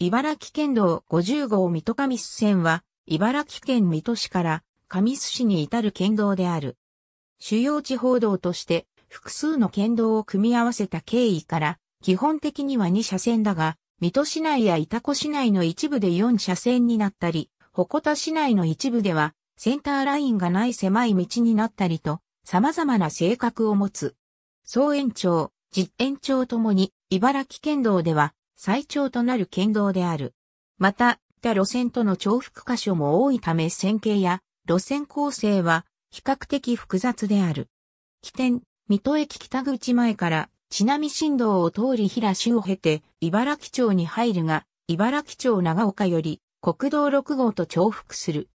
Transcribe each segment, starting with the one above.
茨城県道50号水戸神栖線は、茨城県水戸市から神栖市に至る県道である。主要地方道として複数の県道を組み合わせた経緯から、基本的には2車線だが、水戸市内や潮来市内の一部で4車線になったり、鉾田市内の一部ではセンターラインがない狭い道になったりと、様々な性格を持つ。総延長、実延長ともに、茨城県道では、最長となる県道である。また、他路線との重複箇所も多いため線形や路線構成は比較的複雑である。起点、水戸駅北口前から、な波新道を通り平市を経て、茨城町に入るが、茨城町長岡より国道6号と重複する。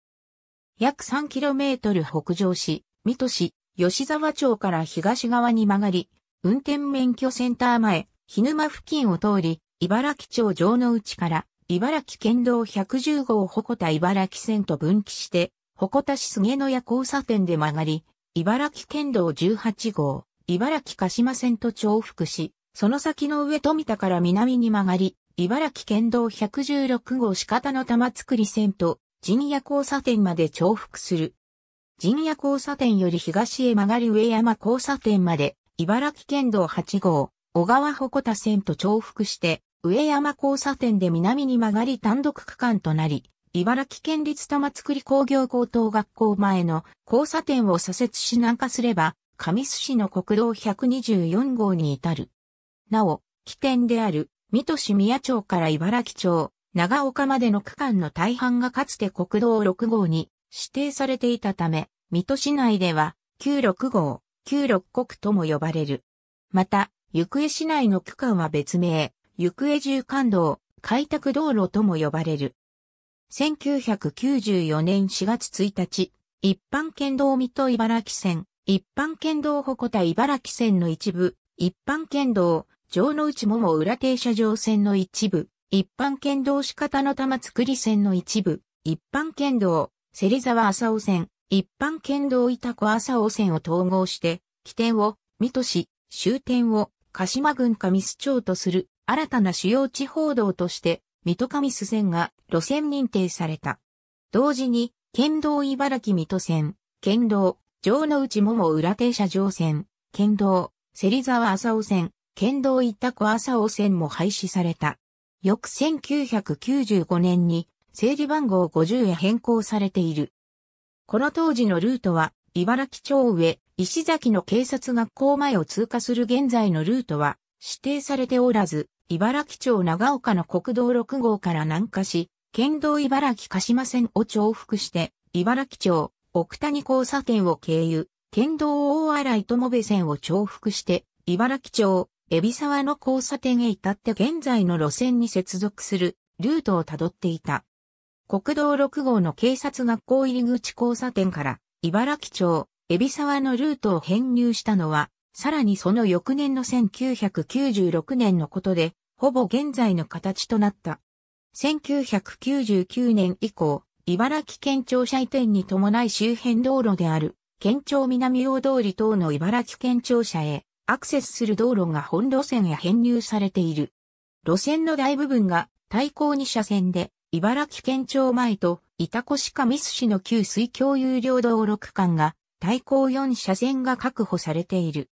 約 3km 北上し、水戸市、吉沢町から東側に曲がり、運転免許センター前、日沼付近を通り、茨城町城の内から、茨城県道110号鉾田茨城線と分岐して、鉾田市菅野屋交差点で曲がり、茨城県道18号、茨城鹿島線と重複し、その先の上富田から南に曲がり、茨城県道116号四方の玉造線と陣屋交差点まで重複する。陣屋交差点より東へ曲がり上山交差点まで、茨城県道8号、小川鉾田線と重複して、上山交差点で南に曲がり単独区間となり、茨城県立玉造工業高等学校前の交差点を左折し南下すれば、神栖市の国道124号に至る。なお、起点である、水戸市宮町から茨城町、長岡までの区間の大半がかつて国道6号に指定されていたため、水戸市内では96号、96国とも呼ばれる。また、行方市内の区間は別名、行方縦貫道、開拓道路とも呼ばれる。1994年4月1日、一般県道水戸茨城線、一般県道鉾田茨城線の一部、一般県道、城之内桃浦停車場線の一部、一般県道四方の玉造線の一部、一般県道、芹沢浅尾線、一般県道板子浅尾線を統合して、起点を、水戸市、終点を、鹿島郡上須町とする新たな主要地方道として、水戸上須線が路線認定された。同時に、県道茨城水戸線、県道、城之内桃浦停車場線、県道、芹沢浅尾線、県道一択浅尾線も廃止された。翌1995年に、整理番号50へ変更されている。この当時のルートは、茨城町上、石崎の警察学校前を通過する現在のルートは指定されておらず、茨城町長岡の国道6号から南下し、県道茨城鹿島線を重複して、茨城町、奥谷交差点を経由、県道大洗友部線を重複して、茨城町、海老沢の交差点へ至って現在の路線に接続するルートをたどっていた。国道6号の警察学校入口交差点から、茨城町、海老沢のルートを編入したのは、さらにその翌年の1996年のことで、ほぼ現在の形となった。1999年以降、茨城県庁舎移転に伴い周辺道路である、県庁南大通り等の茨城県庁舎へアクセスする道路が本路線へ編入されている。路線の大部分が対向2車線で、茨城県庁前と板越上須市の旧水橋有料道路区間が対向4車線が確保されている。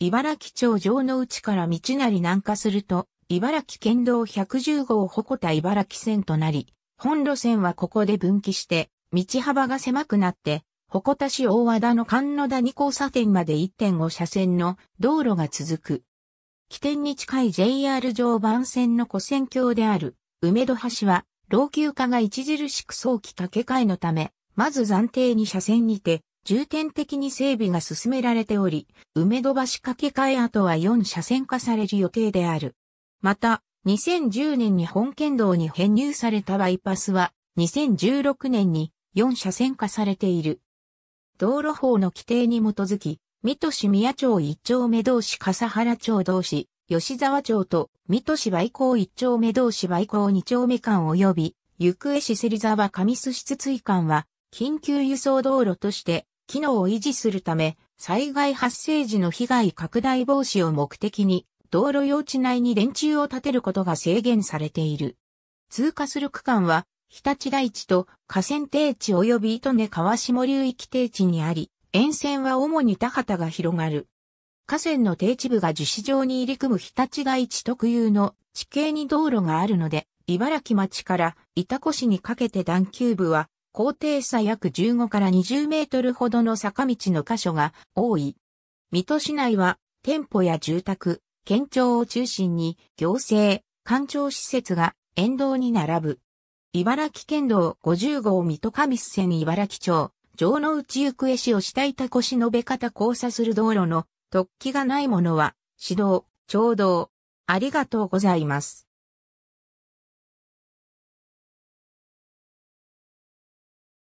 茨城町城の内から道なり南下すると、茨城県道110号鉾田茨城線となり、本路線はここで分岐して、道幅が狭くなって、鉾田市大和田の神野谷交差点まで1.5車線の道路が続く。起点に近い JR 常磐線の古線橋である梅戸橋は老朽化が著しく早期架け替えのため、まず暫定に車線にて重点的に整備が進められており、梅戸橋掛け替え跡は4車線化される予定である。また、2010年に本県道に編入されたバイパスは、2016年に4車線化されている。道路法の規定に基づき、水戸市宮町一丁目同士笠原町同士、吉沢町と水戸市梅港一丁目同士梅港二丁目間及び、行方市芹沢上須室追間は、緊急輸送道路として機能を維持するため、災害発生時の被害拡大防止を目的に、道路用地内に電柱を建てることが制限されている。通過する区間は、日立大地と河川低地及び糸根川下流域低地にあり、沿線は主に田畑が広がる。河川の低地部が樹脂状に入り組む日立大地特有の地形に道路があるので、茨城町から板越にかけて段丘部は高低差約15から20メートルほどの坂道の箇所が多い。水戸市内は店舗や住宅、県庁を中心に行政、官庁施設が沿道に並ぶ。茨城県道50号水戸上線茨城町、城之内行方市を下板越延方交差する道路の突起がないものは、指導、聴導。ありがとうございます。